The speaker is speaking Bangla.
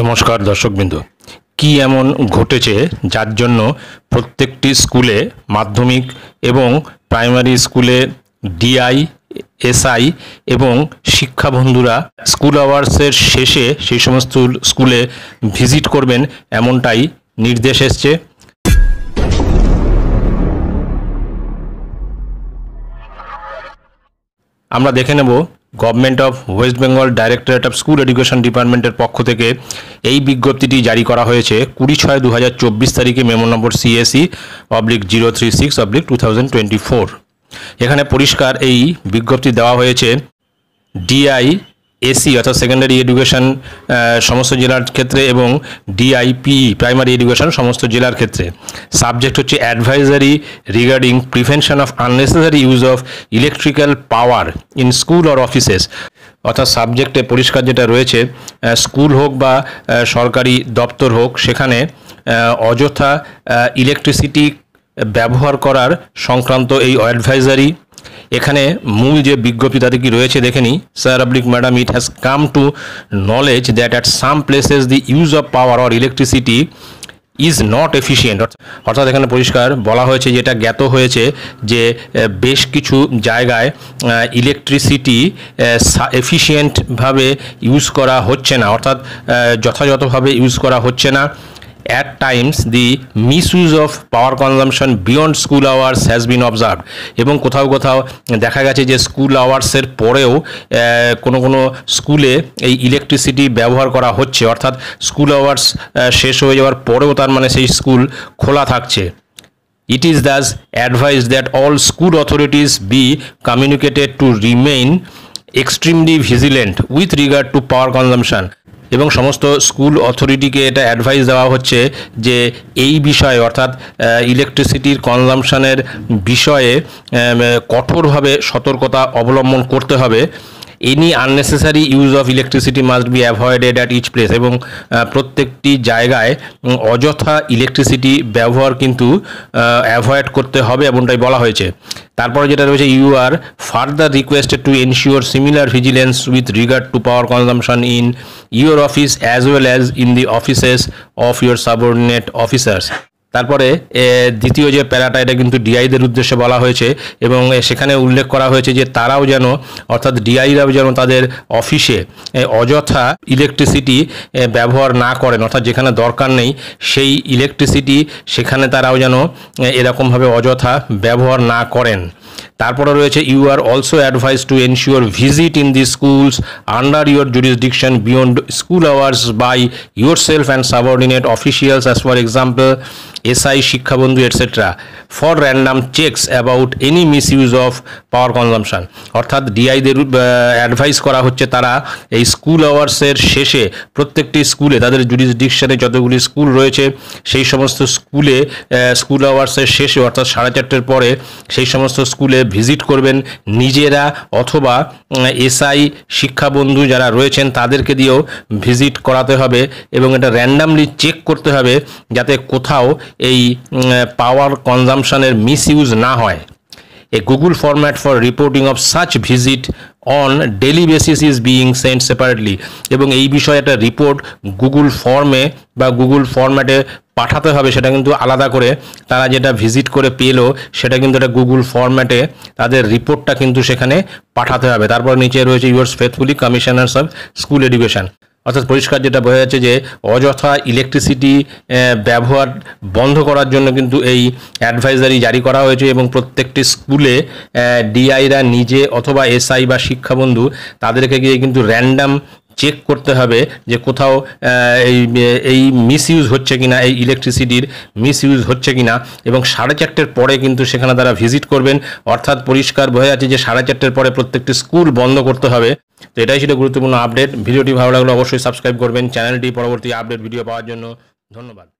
নমস্কার দর্শকবৃন্দ কি এমন ঘটেছে যার জন্য প্রত্যেকটি স্কুলে মাধ্যমিক এবং প্রাইমারি স্কুলে ডিআই এসআই এবং শিক্ষাবন্ধুরা স্কুল আওয়ার্সের শেষে সেই সমস্ত স্কুলে ভিজিট করবেন এমনটাই নির্দেশ এসছে আমরা দেখে নেব government of West Bengal directorate of school education ডিপার্টমেন্টের পক্ষ থেকে এই বিজ্ঞপ্তিটি জারি করা হয়েছে কুড়ি ছয় দু তারিখে memo number CAC public zero three six public two এখানে পরিষ্কার এই বিজ্ঞপ্তি দেওয়া হয়েছে ডিআই এসি অর্থাৎ সেকেন্ডারি এডুকেশান সমস্ত জেলার ক্ষেত্রে এবং ডিআইপি প্রাইমারি এডুকেশান সমস্ত জেলার ক্ষেত্রে সাবজেক্ট হচ্ছে advisory regarding prevention of unnecessary use of electrical power in school or offices অর্থাৎ সাবজেক্টে পরিষ্কার যেটা রয়েছে স্কুল হোক বা সরকারি দপ্তর হোক সেখানে অযথা ইলেকট্রিসিটি ব্যবহার করার সংক্রান্ত এই অ্যাডভাইজারি এখানে মূল যে বিজ্ঞপ্তি তাতে কি রয়েছে দেখে নিই স্যার আবলিক madam it has come to knowledge that at some places the use of power or electricity is not efficient অর্থাৎ এখানে পরিষ্কার বলা হয়েছে যেটা জ্ঞাত হয়েছে যে বেশ কিছু জায়গায় ইলেকট্রিসিটি এফিসিয়েন্টভাবে ইউজ করা হচ্ছে না অর্থাৎ যথাযথভাবে ইউজ করা হচ্ছে না At times, the misuse of power consumption beyond school hours has been observed. এবং কোথাও কোথাও দেখা গেছে যে স্কুল আওয়ার্সের পরেও কোনো কোনো স্কুলে এই ইলেকট্রিসিটি ব্যবহার করা হচ্ছে অর্থাৎ স্কুল আওয়ার্স শেষ হয়ে যাওয়ার পরেও তার মানে সেই স্কুল খোলা থাকছে It is thus advised that all school authorities be communicated to remain extremely vigilant with regard to power consumption এবং সমস্ত স্কুল অথরিটিকে এটা অ্যাডভাইস দেওয়া হচ্ছে যে এই বিষয়ে অর্থাৎ ইলেকট্রিসিটির কনজামশানের বিষয়ে কঠোরভাবে সতর্কতা অবলম্বন করতে হবে any unnecessary use of electricity must be avoided at each place এবং প্রত্যেকটি জায়গায় অযথা ইলেকট্রিসিটি ব্যবহার কিন্তু অ্যাভয়েড করতে হবে এমনটাই বলা হয়েছে তারপরে যেটা রয়েছে you are further requested to ensure similar vigilance with regard to power consumption in your office as well as in the offices of your subordinate officers তারপরে দ্বিতীয় যে প্যারাটা এটা কিন্তু ডিআইদের উদ্দেশ্যে বলা হয়েছে এবং সেখানে উল্লেখ করা হয়েছে যে তারাও যেন অর্থাৎ ডিআইরাও যেন তাদের অফিসে অযথা ইলেকট্রিসিটি ব্যবহার না করেন অর্থাৎ যেখানে দরকার নেই সেই ইলেকট্রিসিটি সেখানে তারাও যেন এরকমভাবে অযথা ব্যবহার না করেন তারপরে রয়েছে you are also advise to ensure visit in the schools under your jurisdiction beyond school hours by yourself and subordinate officials as for example SI শিক্ষাবন্ধু etcetera for random checks about any misuse of power consumption অর্থাৎ ডিআইদের অ্যাডভাইস করা হচ্ছে তারা এই স্কুল আওয়ার্সের শেষে প্রত্যেকটি স্কুলে তাদের জুডিসডিকশানে যতগুলি স্কুল রয়েছে সেই সমস্ত স্কুলে স্কুল আওয়ার্সের শেষে অর্থাৎ সাড়ে চারটের পরে সেই সমস্ত স্কুলে ভিজিট করবেন নিজেরা অথবা এসআই শিক্ষাবন্ধু যারা রয়েছেন তাদেরকে দিয়েও ভিজিট করাতে হবে এবং এটা র্যান্ডামলি চেক করতে হবে যাতে কোথাও এই পাওয়ার কনজামশানের মিসইউজ না হয় a Google format for reporting of such visit on daily basis is being sent separately এবং এই বিষয়ে একটা রিপোর্ট গুগল ফর্মে বা গুগল ফর্ম্যাটে পাঠাতে হবে সেটা কিন্তু আলাদা করে তারা যেটা ভিজিট করে পেলো সেটা কিন্তু একটা গুগল ফর্ম্যাটে তাদের রিপোর্টটা কিন্তু সেখানে পাঠাতে হবে তারপর নিচে রয়েছে yours faithfully commissioners of school education অর্থাৎ পরিষ্কার যেটা বোঝা যাচ্ছে যে অযথা ইলেকট্রিসিটি ব্যবহার বন্ধ করার জন্য কিন্তু এই অ্যাডভাইজারি জারি করা হয়েছে এবং প্রত্যেকটি স্কুলে ডিআইরা নিজে অথবা এসআই বা শিক্ষাবন্ধু তাদেরকে গিয়ে কিন্তু র্যান্ডাম চেক করতে হবে যে কোথাও এই এই মিস ইউজ হচ্ছে কিনা এই ইলেকট্রিসিটির মিস ইউজ হচ্ছে কিনা এবং সাড়ে চারটের পরে কিন্তু সেখানে তারা ভিজিট করবেন অর্থাৎ পরিষ্কার বোঝা যাচ্ছে যে সাড়ে চারটের পরে প্রত্যেকটি স্কুল বন্ধ করতে হবে তো এটাই ছিল গুরুত্বপূর্ণ আপডেট ভিডিওটি ভালো লাগলে অবশ্যই সাবস্ক্রাইব করবেন চ্যানেলটি পরবর্তী আপডেট ভিডিও পাওয়ার জন্য ধন্যবাদ